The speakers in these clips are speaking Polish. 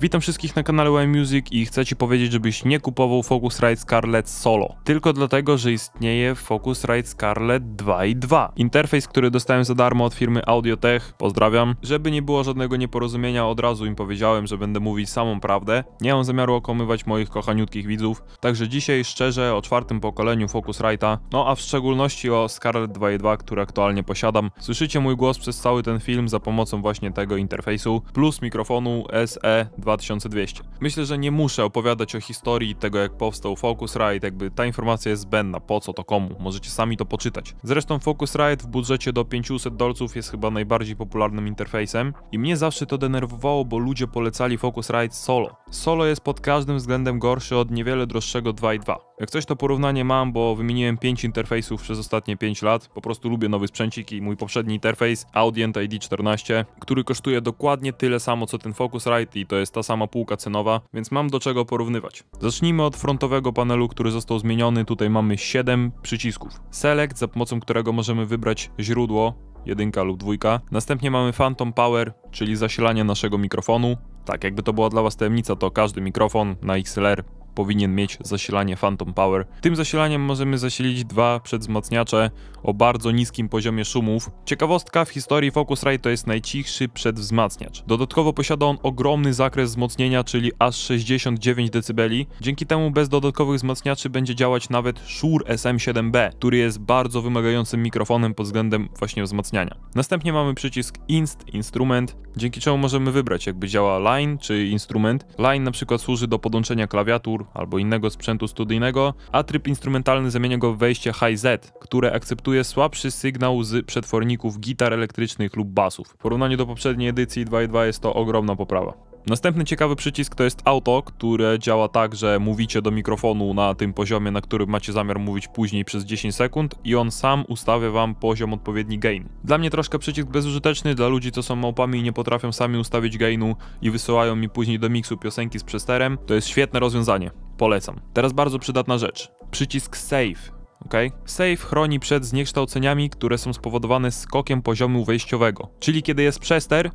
Witam wszystkich na kanale Y Music i chcę Ci powiedzieć, żebyś nie kupował Focusrite Scarlett solo. Tylko dlatego, że istnieje Focusrite Scarlett 2.2. Interfejs, który dostałem za darmo od firmy Audiotech, pozdrawiam. Żeby nie było żadnego nieporozumienia, od razu im powiedziałem, że będę mówić samą prawdę. Nie mam zamiaru okłamywać moich kochaniutkich widzów. Także dzisiaj szczerze o czwartym pokoleniu Focusrite'a, no a w szczególności o Scarlett 2.2, który aktualnie posiadam. Słyszycie mój głos przez cały ten film za pomocą właśnie tego interfejsu, plus mikrofonu SE 2200. Myślę, że nie muszę opowiadać o historii tego, jak powstał Focusrite, jakby ta informacja jest zbędna, po co to komu, możecie sami to poczytać. Zresztą Focusrite w budżecie do 500 dolców jest chyba najbardziej popularnym interfejsem i mnie zawsze to denerwowało, bo ludzie polecali Focusrite solo. Solo jest pod każdym względem gorszy od niewiele droższego 2.2. Jak coś to porównanie mam, bo wymieniłem 5 interfejsów przez ostatnie 5 lat. Po prostu lubię nowy sprzęcik i mój poprzedni interfejs Audient ID14, który kosztuje dokładnie tyle samo co ten Focusrite i to jest ta sama półka cenowa, więc mam do czego porównywać. Zacznijmy od frontowego panelu, który został zmieniony. Tutaj mamy 7 przycisków. Select, za pomocą którego możemy wybrać źródło, jedynka lub dwójka. Następnie mamy Phantom Power, czyli zasilanie naszego mikrofonu. Tak, jakby to była dla Was tajemnica, to każdy mikrofon na XLR powinien mieć zasilanie Phantom Power. Tym zasilaniem możemy zasilić dwa przedwzmacniacze o bardzo niskim poziomie szumów. Ciekawostka, w historii Focusrite to jest najcichszy przedwzmacniacz. Dodatkowo posiada on ogromny zakres wzmocnienia, czyli aż 69 dB. Dzięki temu bez dodatkowych wzmacniaczy będzie działać nawet Shure SM7B, który jest bardzo wymagającym mikrofonem pod względem właśnie wzmacniania. Następnie mamy przycisk Inst, Instrument, dzięki czemu możemy wybrać jakby działa Line czy Instrument. Line na przykład służy do podłączenia klawiatur, albo innego sprzętu studyjnego, a tryb instrumentalny zamienia go w wejście Hi-Z, które akceptuje słabszy sygnał z przetworników gitar elektrycznych lub basów. W porównaniu do poprzedniej edycji 2.2 jest to ogromna poprawa. Następny ciekawy przycisk to jest auto, które działa tak, że mówicie do mikrofonu na tym poziomie, na którym macie zamiar mówić później przez 10 sekund i on sam ustawia wam poziom odpowiedni gain. Dla mnie troszkę przycisk bezużyteczny, dla ludzi co są małpami i nie potrafią sami ustawić gainu i wysyłają mi później do miksu piosenki z przesterem, to jest świetne rozwiązanie. Polecam. Teraz bardzo przydatna rzecz. Przycisk save ok? Safe chroni przed zniekształceniami, które są spowodowane skokiem poziomu wejściowego. Czyli kiedy jest przester,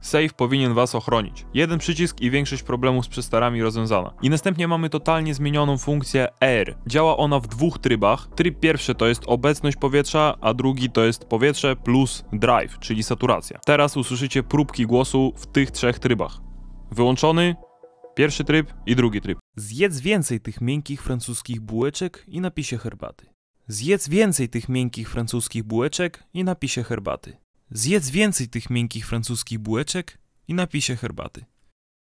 safe powinien was ochronić. Jeden przycisk i większość problemów z przesterami rozwiązana. I następnie mamy totalnie zmienioną funkcję air. Działa ona w dwóch trybach. Tryb pierwszy to jest obecność powietrza, a drugi to jest powietrze plus drive, czyli saturacja. Teraz usłyszycie próbki głosu w tych trzech trybach. Wyłączony, Pierwszy tryb i drugi tryb. Zjedz więcej tych miękkich francuskich bułeczek i napisie herbaty. Zjedz więcej tych miękkich francuskich bułeczek i napisie herbaty. Zjedz więcej tych miękkich francuskich bułeczek i napisie herbaty.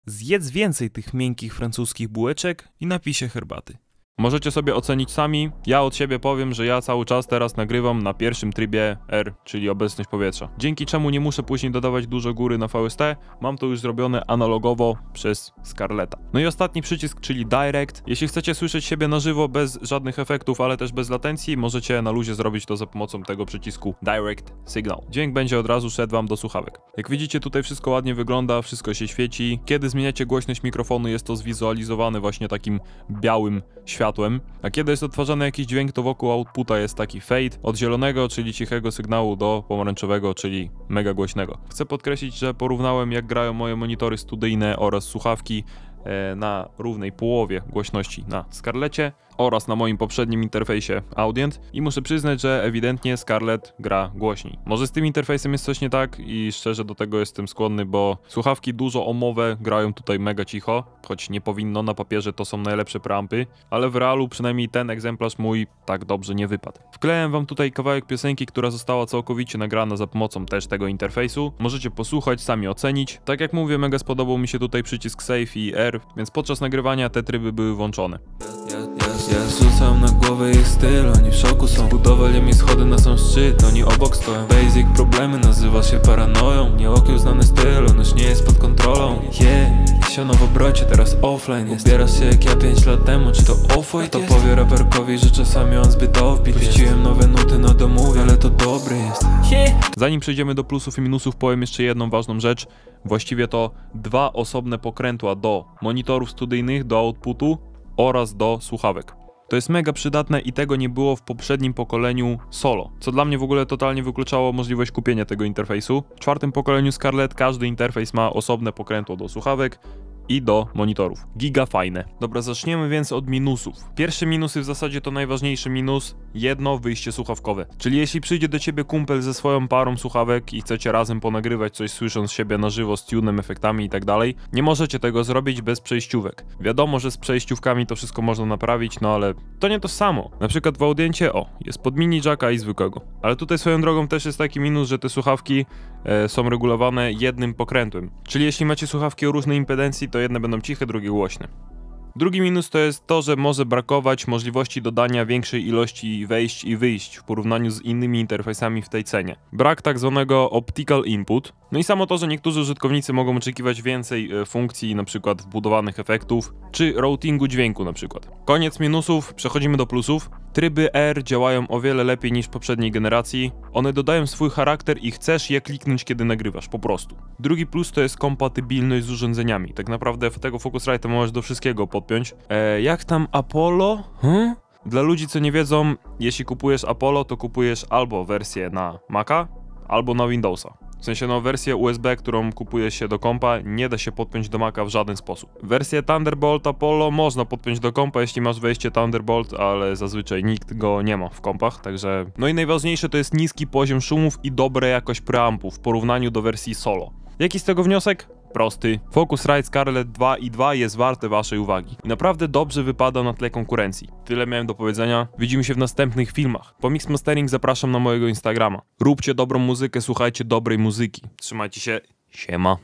Zjedz więcej tych miękkich francuskich bułeczek i napisie herbaty. Możecie sobie ocenić sami. Ja od siebie powiem, że ja cały czas teraz nagrywam na pierwszym trybie R, czyli obecność powietrza. Dzięki czemu nie muszę później dodawać dużo góry na VST. Mam to już zrobione analogowo przez Scarletta. No i ostatni przycisk, czyli Direct. Jeśli chcecie słyszeć siebie na żywo bez żadnych efektów, ale też bez latencji, możecie na luzie zrobić to za pomocą tego przycisku Direct Signal. Dźwięk będzie od razu szedł wam do słuchawek. Jak widzicie tutaj wszystko ładnie wygląda, wszystko się świeci. Kiedy zmieniacie głośność mikrofonu jest to zwizualizowane właśnie takim białym światłem światłem, a kiedy jest odtwarzany jakiś dźwięk, to wokół outputa jest taki fade od zielonego, czyli cichego sygnału do pomarańczowego, czyli mega głośnego. Chcę podkreślić, że porównałem jak grają moje monitory studyjne oraz słuchawki e, na równej połowie głośności na Scarlecie oraz na moim poprzednim interfejsie Audient i muszę przyznać, że ewidentnie Scarlett gra głośniej. Może z tym interfejsem jest coś nie tak i szczerze do tego jestem skłonny, bo słuchawki dużo omowe grają tutaj mega cicho, choć nie powinno, na papierze to są najlepsze preampy, ale w realu przynajmniej ten egzemplarz mój tak dobrze nie wypadł. Wklejam wam tutaj kawałek piosenki, która została całkowicie nagrana za pomocą też tego interfejsu. Możecie posłuchać, sami ocenić. Tak jak mówię, mega spodobał mi się tutaj przycisk save i R, więc podczas nagrywania te tryby były włączone. Ja rzucam na głowę ich styl, oni w szoku są Budowali mi schody na sam szczyt, oni obok stoją Basic problemy nazywa się paranoją Nie okiem znany styl, on już nie jest pod kontrolą Yeah, siano w obrocie, teraz offline jest Ubierasz się jak ja 5 lat temu, czy to off-white tak To powie raperkowi, że czasami on zbyt offbeat Puściłem nowe nuty na domówie, ale to dobry jest Zanim przejdziemy do plusów i minusów, powiem jeszcze jedną ważną rzecz. Właściwie to dwa osobne pokrętła do monitorów studyjnych, do outputu oraz do słuchawek. To jest mega przydatne i tego nie było w poprzednim pokoleniu solo, co dla mnie w ogóle totalnie wykluczało możliwość kupienia tego interfejsu. W czwartym pokoleniu Scarlett każdy interfejs ma osobne pokrętło do słuchawek, i do monitorów. Giga fajne. Dobra, zaczniemy więc od minusów. Pierwsze minusy w zasadzie to najważniejszy minus, jedno wyjście słuchawkowe. Czyli jeśli przyjdzie do ciebie kumpel ze swoją parą słuchawek i chcecie razem ponagrywać coś słysząc siebie na żywo z tunem, efektami i tak dalej, nie możecie tego zrobić bez przejściówek. Wiadomo, że z przejściówkami to wszystko można naprawić, no ale to nie to samo. Na przykład w audiencie, o, jest pod mini jacka i zwykłego. Ale tutaj swoją drogą też jest taki minus, że te słuchawki e, są regulowane jednym pokrętłem. Czyli jeśli macie słuchawki o różnej impedencji, to jedne będą ciche, drugie głośne. Drugi minus to jest to, że może brakować możliwości dodania większej ilości wejść i wyjść w porównaniu z innymi interfejsami w tej cenie. Brak tak zwanego optical input, no i samo to, że niektórzy użytkownicy mogą oczekiwać więcej e, funkcji, np. wbudowanych efektów, czy routingu dźwięku np. Koniec minusów, przechodzimy do plusów. Tryby R działają o wiele lepiej niż poprzedniej generacji. One dodają swój charakter i chcesz je kliknąć, kiedy nagrywasz, po prostu. Drugi plus to jest kompatybilność z urządzeniami. Tak naprawdę tego Focusrite możesz do wszystkiego podpiąć. E, jak tam Apollo? Hmm? Dla ludzi, co nie wiedzą, jeśli kupujesz Apollo, to kupujesz albo wersję na Maca, albo na Windowsa. W sensie no wersję USB, którą kupuje się do kompa nie da się podpiąć do Maca w żaden sposób. Wersję Thunderbolt Apollo można podpiąć do kompa, jeśli masz wejście Thunderbolt, ale zazwyczaj nikt go nie ma w kompach, także... No i najważniejsze to jest niski poziom szumów i dobra jakość preampu w porównaniu do wersji solo. Jaki z tego wniosek? prosty. Focusrite Scarlett 2 i 2 jest warte waszej uwagi. I naprawdę dobrze wypada na tle konkurencji. Tyle miałem do powiedzenia. Widzimy się w następnych filmach. Po Mix Mastering zapraszam na mojego Instagrama. Róbcie dobrą muzykę, słuchajcie dobrej muzyki. Trzymajcie się. Siema.